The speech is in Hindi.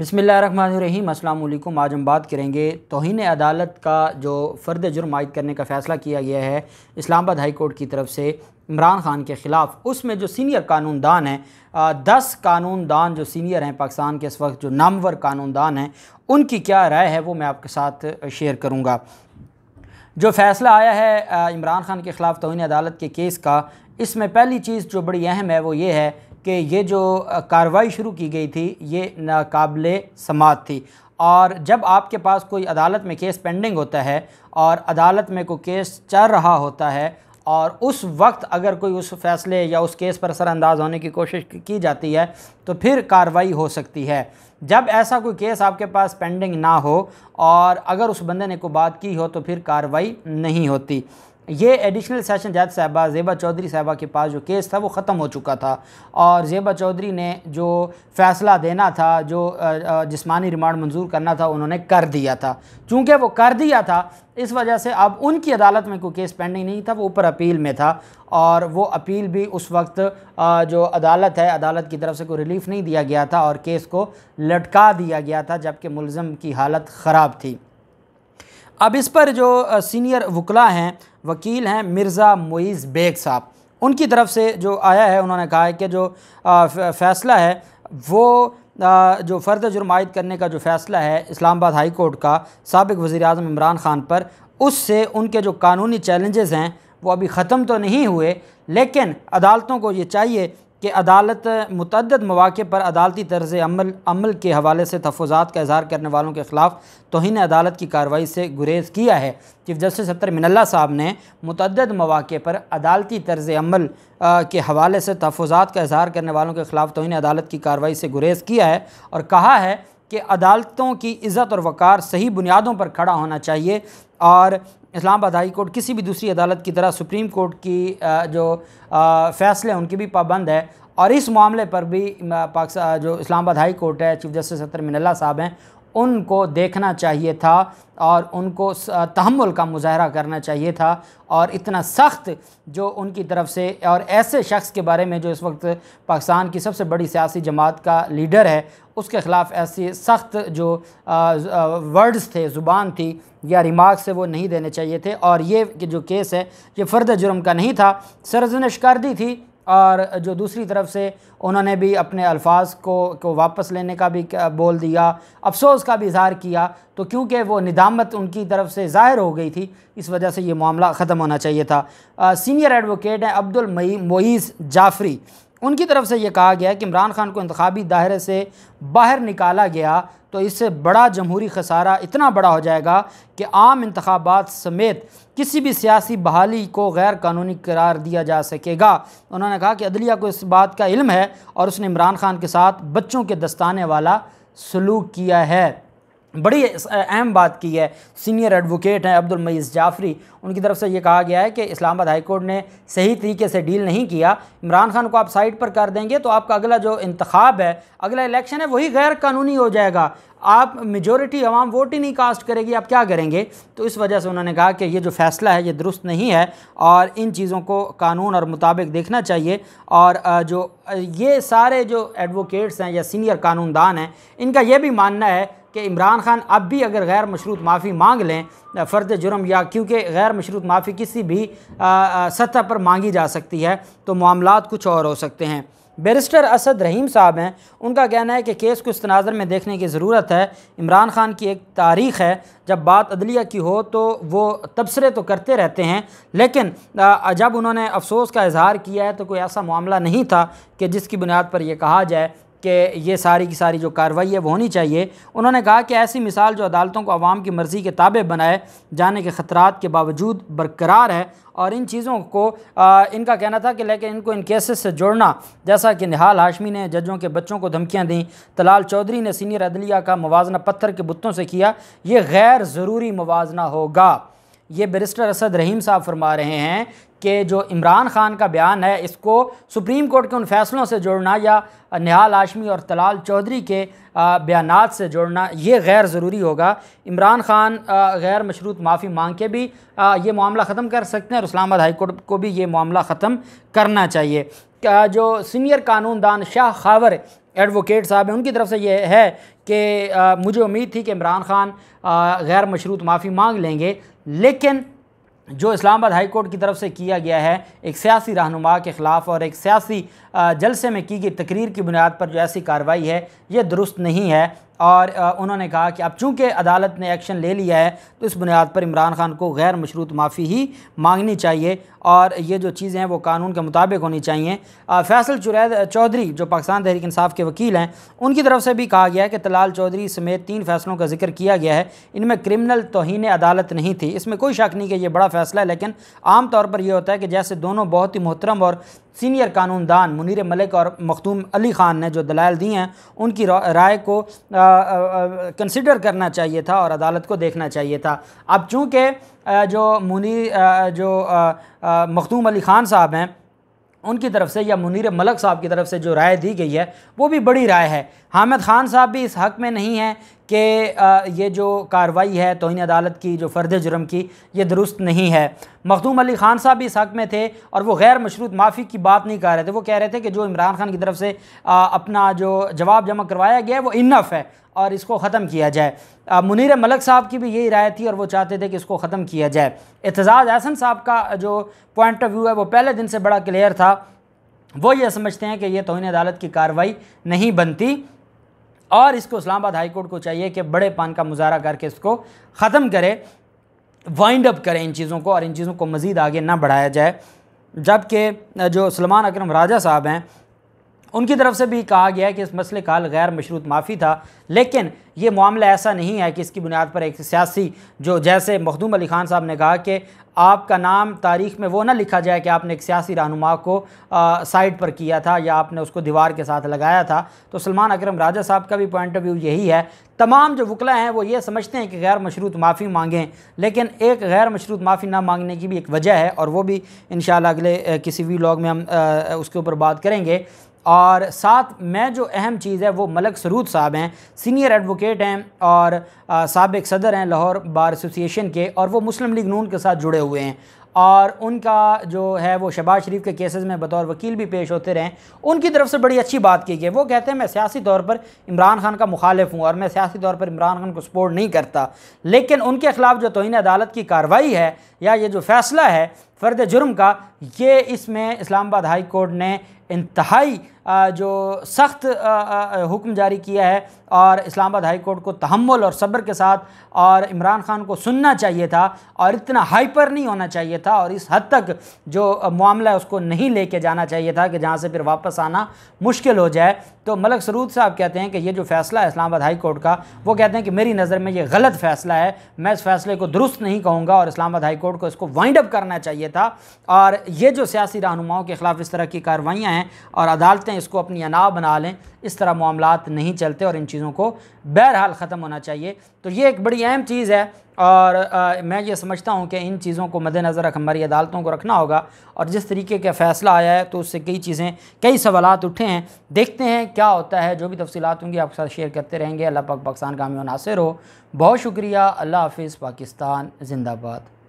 बसमीम अल्लाम आज हम बात करेंगे तोहन अदालत का जो फ़र्द जुर्म आयद करने का फ़ैसला किया गया है इस्लामाबाद हाई कोर्ट की तरफ से इमरान खान के ख़िलाफ़ उसमें जो सीनियर कानूनदान हैं दस कानूनदान जो सीनियर हैं पाकिस्तान के इस वक्त जो नामवर कानूनदान हैं उनकी क्या राय है वो मैं आपके साथ शेयर करूँगा जो फ़ैसला आया है इमरान खान के ख़िलाफ़ तोहन अदालत के केस का इसमें पहली चीज़ जो बड़ी अहम है वो ये है कि ये जो कार्रवाई शुरू की गई थी ये नाकबिल समात थी और जब आपके पास कोई अदालत में केस पेंडिंग होता है और अदालत में कोई केस चल रहा होता है और उस वक्त अगर कोई उस फैसले या उस केस पर असरानंदाज़ होने की कोशिश की जाती है तो फिर कार्रवाई हो सकती है जब ऐसा कोई केस आपके पास पेंडिंग ना हो और अगर उस बंदे ने कोई बात की हो तो फिर कार्रवाई नहीं होती ये एडिशनल सेशन जज साहबा जेबा चौधरी साहबा के पास जो केस था वो ख़त्म हो चुका था और जेबा चौधरी ने जो फ़ैसला देना था जो जिसमानी रिमांड मंजूर करना था उन्होंने कर दिया था चूँकि वो कर दिया था इस वजह से अब उनकी अदालत में कोई केस पेंडिंग नहीं था वो ऊपर अपील में था और वो अपील भी उस वक्त जो अदालत है अदालत की तरफ से कोई रिलीफ नहीं दिया गया था और केस को लटका दिया गया था जबकि मुलज़म की हालत ख़राब थी अब इस पर जो सीनियर वकला हैं वकील हैं मिर्ज़ा मोईज़ बेग साहब उनकी तरफ से जो आया है उन्होंने कहा है कि जो फ़ैसला है वो जो फ़र्द जुर्माद करने का जो फ़ैसला है इस्लामाबाद हाई कोर्ट का सबक वज़ी अजम इमरान ख़ान पर उससे उनके जो कानूनी चैलेंजेस हैं वो अभी ख़त्म तो नहीं हुए लेकिन अदालतों को ये चाहिए कि अदालत मतदद मौाक़े पर अदालती तर्ज अमल अमल के हवाले से तफजात का इजहार करने वालों के ख़िलाफ़ तोहन अदालत की कार्रवाई से गुरेज़ किया है चीफ जस्टिस सत्तर मिनल्ला साहब ने मतदद मौाक़े पर अदालती तर्ज अमल के हवाले से तफजात का इजहार करने वालों के ख़िलाफ़ तोहन अदालत की कार्रवाई से गुरेज़ किया है और कहा है कि अदालतों की इज़्ज़त और वक़ार सही बुनियादों पर खड़ा होना चाहिए और इस्लामाबाद हाई कोर्ट किसी भी दूसरी अदालत की तरह सुप्रीम कोर्ट की जो फैसले हैं उनकी भी पाबंद है और इस मामले पर भी पाकिस्तान जो इस्लामाबाद हाई कोर्ट है चीफ जस्टिस अतर मिनल्ला साहब हैं उनको देखना चाहिए था और उनको तहमुल का मुजाहरा करना चाहिए था और इतना सख्त जो उनकी तरफ से और ऐसे शख्स के बारे में जो इस वक्त पाकिस्तान की सबसे बड़ी सियासी जमात का लीडर है उसके ख़िलाफ़ ऐसी सख्त जो वर्ड्स थे ज़ुबान थी या रिमार्क्स से वो नहीं देने चाहिए थे और ये जो केस है ये फ़र्द जुर्म का नहीं था सरजनश कर दी थी और जो दूसरी तरफ से उन्होंने भी अपने अल्फाज को को वापस लेने का भी बोल दिया अफसोस का भी इजहार किया तो क्योंकि वो निदामत उनकी तरफ से ज़ाहिर हो गई थी इस वजह से ये मामला ख़त्म होना चाहिए था आ, सीनियर एडवोकेट हैं अब्दुल मोईज़ जाफरी उनकी तरफ से ये कहा गया कि इमरान खान को इंतबी दायरे से बाहर निकाला गया तो इससे बड़ा जमहूरी खसारा इतना बड़ा हो जाएगा कि आम इंतबात समेत किसी भी सियासी बहाली को गैर कानूनी करार दिया जा सकेगा उन्होंने कहा कि अदलिया को इस बात का इल्म है और उसने इमरान खान के साथ बच्चों के दस्ताने वाला सलूक किया है बड़ी अहम बात की है सीनियर एडवोकेट हैं अब्दुल मईस जाफरी उनकी तरफ से ये कहा गया है कि इस्लामाबाद हाईकोर्ट ने सही तरीके से डील नहीं किया इमरान खान को आप साइड पर कर देंगे तो आपका अगला जो इंतखब है अगला इलेक्शन है वही गैर कानूनी हो जाएगा आप मेजोरिटी आवाम वोट ही नहीं कास्ट करेगी आप क्या करेंगे तो इस वजह से उन्होंने कहा कि ये जो फैसला है ये दुरुस्त नहीं है और इन चीज़ों को कानून और मुताबिक देखना चाहिए और जो ये सारे जो एडवोकेट्स हैं या सीनियर कानूनदान हैं इनका ये भी मानना है कि इमरान खान अब भी अगर गैर मशरूत माफ़ी मांग लें फ़र्द जुर्म या क्योंकि गैर मशरूत माफ़ी किसी भी सतह पर मांगी जा सकती है तो मामला कुछ और हो सकते हैं बैरिस्टर असद रहीम साहब हैं उनका कहना है कि केस को इस तनाजर में देखने की ज़रूरत है इमरान खान की एक तारीख़ है जब बात अदलिया की हो तो वो तबसरे तो करते रहते हैं लेकिन जब उन्होंने अफसोस का इजहार किया है तो कोई ऐसा मामला नहीं था कि जिसकी बुनियाद पर यह कहा जाए कि ये सारी की सारी जो कार्रवाई है वो होनी चाहिए उन्होंने कहा कि ऐसी मिसाल जो अदालतों को आवाम की मर्ज़ी के ताबे बनाए जाने के ख़तरा के बावजूद बरकरार है और इन चीज़ों को आ, इनका कहना था कि लेकिन इनको इन केसेस से जोड़ना जैसा कि निहाल हाशमी ने जजों के बच्चों को धमकियाँ दी तलाल चौधरी ने सीनियर अदलिया का मुजना पत्थर के बुतों से किया ये गैर ज़रूरी मुवजना होगा ये बैरिस्टर असद रहीम साहब फरमा रहे हैं कि जो इमरान खान का बयान है इसको सुप्रीम कोर्ट के उन फैसलों से जोड़ना या निहाल आशमी और तलाल चौधरी के बयान से जोड़ना ये गैर ज़रूरी होगा इमरान खान गैर मशरूत माफ़ी मांग के भी ये मामला ख़त्म कर सकते हैं और इस्लामाबाद हाईकोर्ट को भी ये मामला ख़त्म करना चाहिए जो सीनियर कानून दान शाह खावर एडवोकेट साहब हैं उनकी तरफ से ये है कि मुझे उम्मीद थी कि इमरान खान गैर मशरूत माफ़ी मांग लेंगे लेकिन जो इस्लामाबाद हाई कोर्ट की तरफ से किया गया है एक सियासी रहनुमा के ख़िलाफ़ और एक सियासी जलसे में की गई तकरीर की बुनियाद पर जो ऐसी कार्रवाई है ये दुरुस्त नहीं है और उन्होंने कहा कि अब चूँकि अदालत ने एक्शन ले लिया है तो इस बुनियाद पर इमरान खान को गैर मशरूत माफ़ी ही मांगनी चाहिए और ये जो चीज़ें हैं वो कानून के मुताबिक होनी चाहिए फैसल चुरैद चौधरी जो पाकिस्तान तहरीक इंसाफ के वकील हैं उनकी तरफ से भी कहा गया है कि तलाल चौधरी समेत तीन फैसलों का जिक्र किया गया है इनमें क्रिमिनल तोहन अदालत नहीं थी इसमें कोई शक नहीं कि यह बड़ा फैसला है लेकिन आमतौर पर यह होता है कि जैसे दोनों बहुत ही मोहतरम और सीनियर कानूनदान मुनीर मलिक और मखदूम अली ख़ान ने जो दलाल दी हैं उनकी राय को कंसिडर करना चाहिए था और अदालत को देखना चाहिए था अब चूँकि जो मुनी जो मखदूम अली ख़ान साहब हैं उनकी तरफ से या मुनीर मलक साहब की तरफ से जो राय दी गई है वो भी बड़ी राय है हामिद ख़ान साहब भी इस हक़ में नहीं हैं कि ये जो कार्रवाई है तोहनी अदालत की जो फ़र्द जुर्म की ये दुरुस्त नहीं है मखदूम अली ख़ान साहब भी इस हक़ में थे और वो गैर मशरूत माफ़ी की बात नहीं कह रहे थे वो कह रहे थे कि जो इमरान खान की तरफ से अपना जो जवाब जमा करवाया गया है वो इनफ है और इसको ख़त्म किया जाए मुनीर मलक साहब की भी यही राय थी और वो चाहते थे कि इसको ख़त्म किया जाए एतजाज़ अहसन साहब का जो पॉइंट ऑफ व्यू है वो पहले दिन से बड़ा क्लियर था वो ये समझते हैं कि ये तोहनी अदालत की कार्रवाई नहीं बनती और इसको इस्लामाबाद हाईकोर्ट को चाहिए कि बड़े पान का मुजाहरा करके इसको ख़त्म करे वाइंड अप करें इन चीज़ों को और इन चीज़ों को मज़ीद आगे ना बढ़ाया जाए जबकि जो सलमान अकरम राजा साहब हैं उनकी तरफ से भी कहा गया है कि इस मसले का हल गैर मशरूत माफ़ी था लेकिन ये मामला ऐसा नहीं है कि इसकी बुनियाद पर एक सियासी जो जैसे मखदूम अली खान साहब ने कहा कि आपका नाम तारीख में वो ना लिखा जाए कि आपने एक सियासी रहनुमा को साइड पर किया था या आपने उसको दीवार के साथ लगाया था तो सलमान अकरम राजा साहब का भी पॉइंट ऑफ व्यू यही है तमाम जो वकला हैं वो ये समझते हैं कि गैर मशरूत माफ़ी मांगें लेकिन एक गैर मशरूत माफ़ी ना मांगने की भी एक वजह है और वो भी इन अगले किसी भी लॉग में हम उसके ऊपर बात करेंगे और साथ में जो अहम चीज़ है वो मलक सरूद साहब हैं सीनियर एडवोकेट हैं और सबक सदर हैं लाहौर बार एसोसिएशन के और वो मुस्लिम लीग नून के साथ जुड़े हुए हैं और उनका जो है वो शहबाज शरीफ के केसेस में बतौर वकील भी पेश होते रहें उनकी तरफ से बड़ी अच्छी बात की गई वो कहते हैं मैं सियासी तौर पर इमरान खान का मुखालिफ हूँ और मैं सियासी तौर पर इमरान खान को सपोर्ट नहीं करता लेकिन उनके खिलाफ जो तोहन अदालत की कार्रवाई है या ये जो फैसला है फ़र्द जुर्म का ये इसमें इस्लामाबाद हाई कोर्ट ने इंतहाई जो सख्त हुक्म जारी किया है और इस्लामाबाद हाई कोर्ट को तहमल और सब्र के साथ और इमरान खान को सुनना चाहिए था और इतना हाइपर नहीं होना चाहिए था और इस हद तक जो मामला है उसको नहीं लेके जाना चाहिए था कि जहाँ से फिर वापस आना मुश्किल हो जाए तो मलक सरूद साहब कहते हैं कि ये जो फैसला है इस्लामाबाद हाई कोर्ट का वो कहते हैं कि मेरी नज़र में ये गलत फैसला है मैं इस फैसले को दुरुस्त नहीं कहूँगा और इस्लामाबाद हाई कोर्ट को इसको वाइंड अप करना चाहिए था और ये जो सियासी रहनुमाओं के ख़िलाफ़ इस तरह की कार्रवाइयाँ हैं और अदालतें इसको अपनी अना बना लें इस तरह मामला नहीं चलते और इन चीज़ों को बहरहाल ख़त्म होना चाहिए तो ये एक बड़ी अहम चीज़ है और आ, मैं ये समझता हूँ कि इन चीज़ों को मद्देनज़र रख हमारी अदालतों को रखना होगा और जिस तरीके का फ़ैसला आया है तो उससे कई चीज़ें कई सवाल उठे हैं देखते हैं क्या होता है जो भी तफसीत होंगी आपके साथ शेयर करते रहेंगे अल्लाह पाक पाकिस्तान का हो बहुत शुक्रिया अल्लाह हाफिज़ पाकिस्तान जिंदाबाद